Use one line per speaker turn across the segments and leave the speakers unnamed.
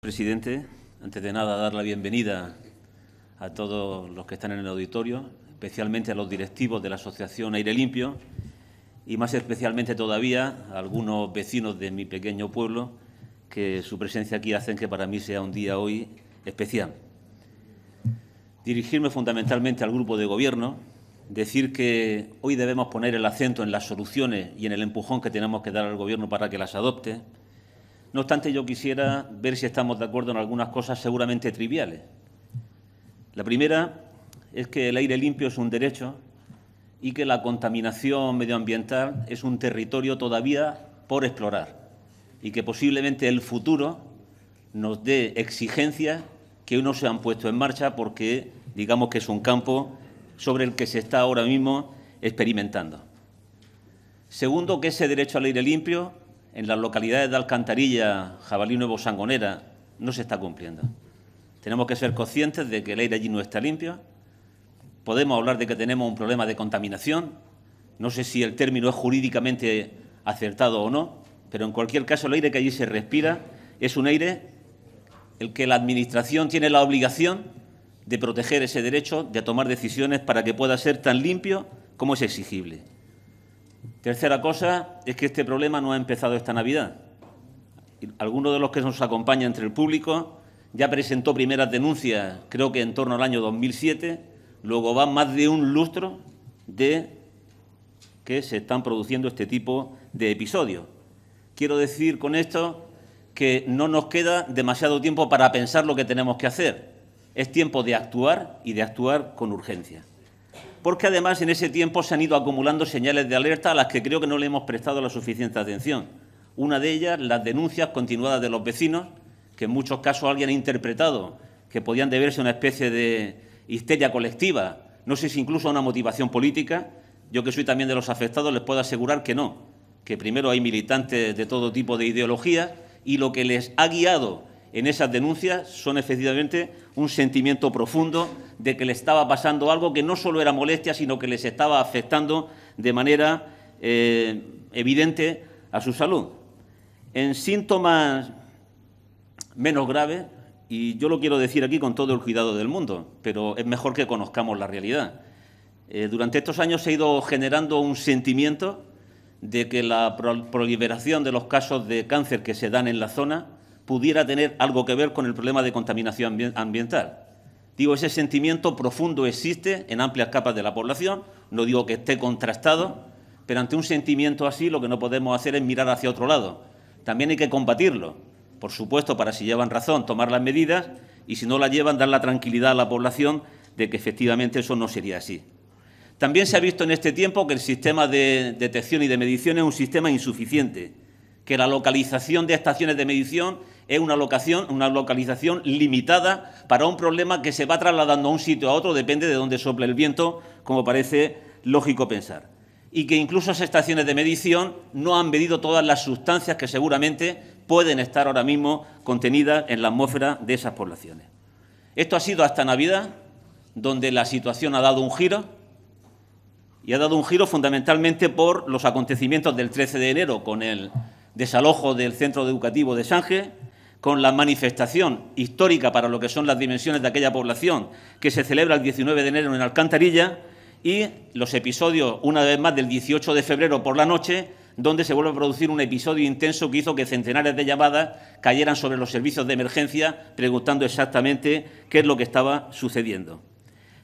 Presidente, antes de nada dar la bienvenida a todos los que están en el auditorio, especialmente a los directivos de la Asociación Aire Limpio y más especialmente todavía a algunos vecinos de mi pequeño pueblo que su presencia aquí hacen que para mí sea un día hoy especial. Dirigirme fundamentalmente al grupo de gobierno, decir que hoy debemos poner el acento en las soluciones y en el empujón que tenemos que dar al gobierno para que las adopte no obstante, yo quisiera ver si estamos de acuerdo en algunas cosas seguramente triviales. La primera es que el aire limpio es un derecho y que la contaminación medioambiental es un territorio todavía por explorar y que posiblemente el futuro nos dé exigencias que uno no se han puesto en marcha porque digamos que es un campo sobre el que se está ahora mismo experimentando. Segundo, que ese derecho al aire limpio en las localidades de Alcantarilla, Jabalí Nuevo Sangonera, no se está cumpliendo. Tenemos que ser conscientes de que el aire allí no está limpio. Podemos hablar de que tenemos un problema de contaminación. No sé si el término es jurídicamente acertado o no, pero en cualquier caso el aire que allí se respira es un aire el que la Administración tiene la obligación de proteger ese derecho, de tomar decisiones para que pueda ser tan limpio como es exigible. Tercera cosa es que este problema no ha empezado esta Navidad. Alguno de los que nos acompaña entre el público ya presentó primeras denuncias, creo que en torno al año 2007, luego va más de un lustro de que se están produciendo este tipo de episodios. Quiero decir con esto que no nos queda demasiado tiempo para pensar lo que tenemos que hacer. Es tiempo de actuar y de actuar con urgencia porque además en ese tiempo se han ido acumulando señales de alerta a las que creo que no le hemos prestado la suficiente atención. Una de ellas, las denuncias continuadas de los vecinos, que en muchos casos alguien ha interpretado que podían deberse a una especie de histeria colectiva, no sé si incluso a una motivación política. Yo que soy también de los afectados les puedo asegurar que no, que primero hay militantes de todo tipo de ideología y lo que les ha guiado en esas denuncias son efectivamente un sentimiento profundo de que le estaba pasando algo que no solo era molestia, sino que les estaba afectando de manera eh, evidente a su salud. En síntomas menos graves, y yo lo quiero decir aquí con todo el cuidado del mundo, pero es mejor que conozcamos la realidad. Eh, durante estos años se ha ido generando un sentimiento de que la proliferación de los casos de cáncer que se dan en la zona pudiera tener algo que ver con el problema de contaminación ambiental. Digo, ese sentimiento profundo existe en amplias capas de la población, no digo que esté contrastado, pero ante un sentimiento así lo que no podemos hacer es mirar hacia otro lado. También hay que combatirlo, por supuesto, para si llevan razón, tomar las medidas y si no la llevan, dar la tranquilidad a la población de que efectivamente eso no sería así. También se ha visto en este tiempo que el sistema de detección y de medición es un sistema insuficiente, que la localización de estaciones de medición es una, locación, una localización limitada para un problema que se va trasladando a un sitio a otro, depende de dónde sople el viento, como parece lógico pensar. Y que incluso las estaciones de medición no han medido todas las sustancias que seguramente pueden estar ahora mismo contenidas en la atmósfera de esas poblaciones. Esto ha sido hasta Navidad, donde la situación ha dado un giro, y ha dado un giro fundamentalmente por los acontecimientos del 13 de enero con el desalojo del centro educativo de Sánchez, con la manifestación histórica para lo que son las dimensiones de aquella población, que se celebra el 19 de enero en Alcantarilla, y los episodios, una vez más, del 18 de febrero por la noche, donde se vuelve a producir un episodio intenso que hizo que centenares de llamadas cayeran sobre los servicios de emergencia preguntando exactamente qué es lo que estaba sucediendo.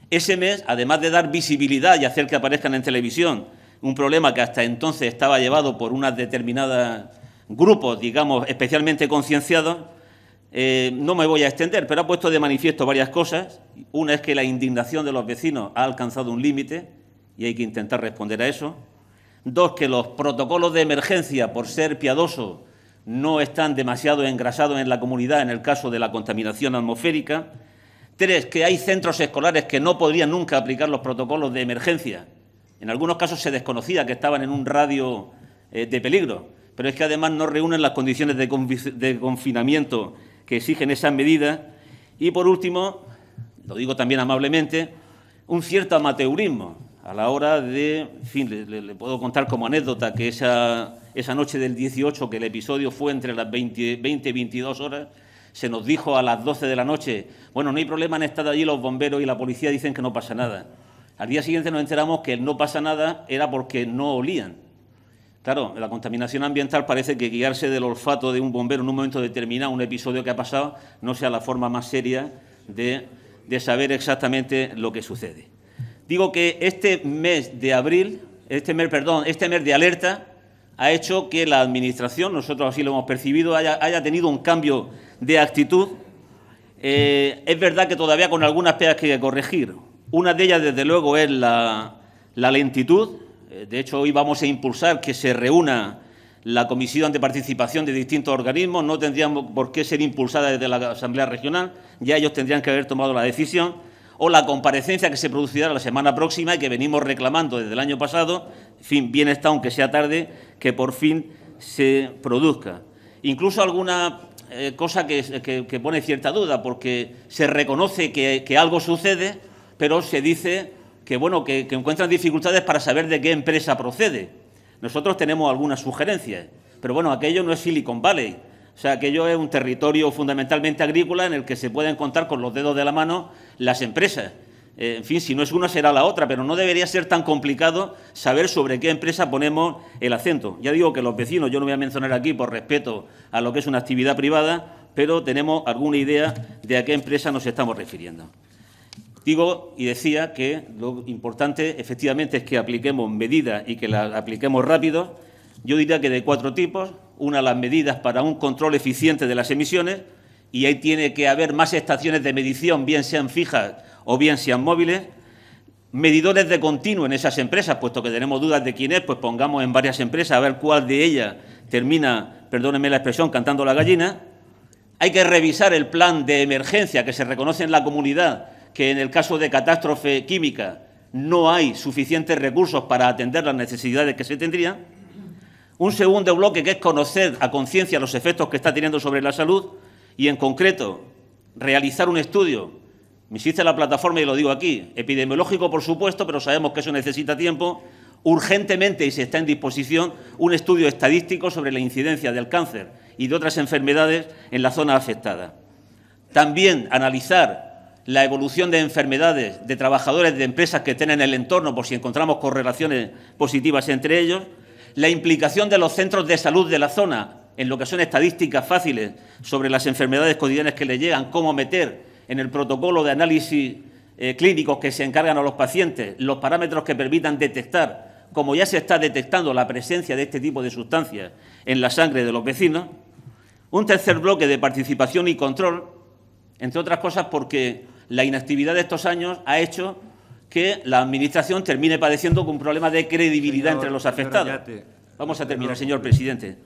Ese mes, además de dar visibilidad y hacer que aparezcan en televisión, un problema que hasta entonces estaba llevado por unas determinadas grupos, digamos, especialmente concienciados, eh, no me voy a extender, pero ha puesto de manifiesto varias cosas. Una es que la indignación de los vecinos ha alcanzado un límite y hay que intentar responder a eso. Dos, que los protocolos de emergencia, por ser piadosos, no están demasiado engrasados en la comunidad en el caso de la contaminación atmosférica. Tres, que hay centros escolares que no podrían nunca aplicar los protocolos de emergencia. En algunos casos se desconocía que estaban en un radio eh, de peligro pero es que además no reúnen las condiciones de, confinamiento que exigen esas medidas. Y por último, lo digo también amablemente, un cierto amateurismo a la hora de, en fin, le, puedo contar como anécdota que esa, noche del 18, que el episodio fue entre las 20, 20 y 22 horas, se nos dijo a las 12 de la noche, bueno, no hay problema, han estado allí los bomberos y la policía dicen que no pasa nada. Al día siguiente nos enteramos que no pasa nada era porque no olían. Claro, la contaminación ambiental parece que guiarse del olfato de un bombero en un momento determinado, un episodio que ha pasado, no sea la forma más seria de, saber exactamente lo que sucede. Digo que este mes de abril, este mes, perdón, este mes de alerta ha hecho que la Administración, nosotros así lo hemos percibido, haya, tenido un cambio de actitud. Eh, es verdad que todavía con algunas pegas que corregir. Una de ellas, desde luego, es la lentitud eh, de hecho, hoy vamos a impulsar que se reúna la Comisión de Participación de distintos organismos. No tendríamos por qué ser impulsada desde la Asamblea Regional, ya ellos tendrían que haber tomado la decisión. O la comparecencia que se producirá la semana próxima y que venimos reclamando desde el año pasado, fin, bien está, aunque sea tarde, que por fin se produzca. Incluso alguna eh, cosa que, pone cierta duda, porque se reconoce que, que algo sucede, pero se dice que, bueno, que, encuentran dificultades para saber de qué empresa procede. Nosotros tenemos algunas sugerencias, pero bueno, aquello no es Silicon Valley. O sea, aquello es un territorio fundamentalmente agrícola en el que se pueden contar con los dedos de la mano las empresas. Eh, en fin, si no es una será la otra, pero no debería ser tan complicado saber sobre qué empresa ponemos el acento. Ya digo que los vecinos, yo no voy a mencionar aquí por respeto a lo que es una actividad privada, pero tenemos alguna idea de a qué empresa nos estamos refiriendo. Digo y decía que lo importante efectivamente es que apliquemos medidas y que las apliquemos rápido. Yo diría que de cuatro tipos. Una, las medidas para un control eficiente de las emisiones y ahí tiene que haber más estaciones de medición, bien sean fijas o bien sean móviles. Medidores de continuo en esas empresas, puesto que tenemos dudas de quién es, pues pongamos en varias empresas a ver cuál de ellas termina, perdónenme la expresión, cantando la gallina. Hay que revisar el plan de emergencia que se reconoce en la comunidad que en el caso de catástrofe química no hay suficientes recursos para atender las necesidades que se tendrían. Un segundo bloque que es conocer a conciencia los efectos que está teniendo sobre la salud y, en concreto, realizar un estudio. Me hiciste la plataforma y lo digo aquí, epidemiológico por supuesto, pero sabemos que eso necesita tiempo. Urgentemente, y si está en disposición, un estudio estadístico sobre la incidencia del cáncer y de otras enfermedades en la zona afectada. También analizar la evolución de enfermedades de trabajadores de empresas que estén el entorno, por si encontramos correlaciones positivas entre ellos, la implicación de los centros de salud de la zona en lo que son estadísticas fáciles sobre las enfermedades cotidianas que le llegan, cómo meter en el protocolo de análisis eh, clínicos que se encargan a los pacientes, los parámetros que permitan detectar, como ya se está detectando la presencia de este tipo de sustancias en la sangre de los vecinos, un tercer bloque de participación y control, entre otras cosas porque la inactividad de estos años ha hecho que la Administración termine padeciendo un problema de credibilidad entre los afectados. Vamos a terminar, señor presidente.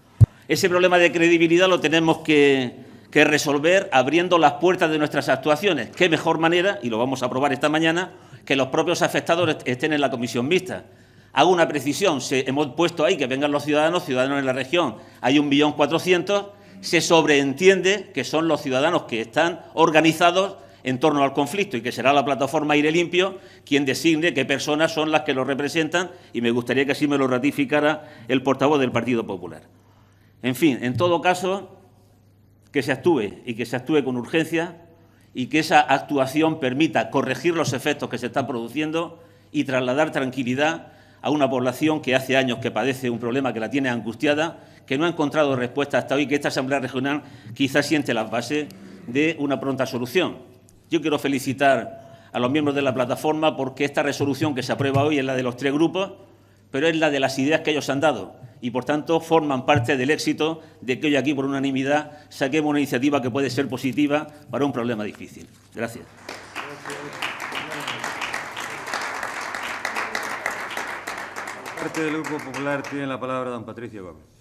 Ese problema de credibilidad lo tenemos que, resolver abriendo las puertas de nuestras actuaciones. ¿Qué mejor manera, y lo vamos a aprobar esta mañana, que los propios afectados estén en la comisión mixta? Hago una precisión, se, hemos puesto ahí que vengan los ciudadanos, ciudadanos en la región, hay un cuatrocientos. se sobreentiende que son los ciudadanos que están organizados en torno al conflicto y que será la plataforma Aire Limpio quien designe qué personas son las que lo representan y me gustaría que así me lo ratificara el portavoz del Partido Popular. En fin, en todo caso, que se actúe y que se actúe con urgencia y que esa actuación permita corregir los efectos que se están produciendo y trasladar tranquilidad a una población que hace años que padece un problema que la tiene angustiada, que no ha encontrado respuesta hasta hoy, que esta Asamblea Regional quizás siente las bases de una pronta solución. Yo quiero felicitar a los miembros de la plataforma porque esta resolución que se aprueba hoy es la de los tres grupos, pero es la de las ideas que ellos han dado y, por tanto, forman parte del éxito de que hoy aquí, por unanimidad, saquemos una iniciativa que puede ser positiva para un problema difícil. Gracias. parte del Grupo Popular tiene la palabra don Patricio Gómez.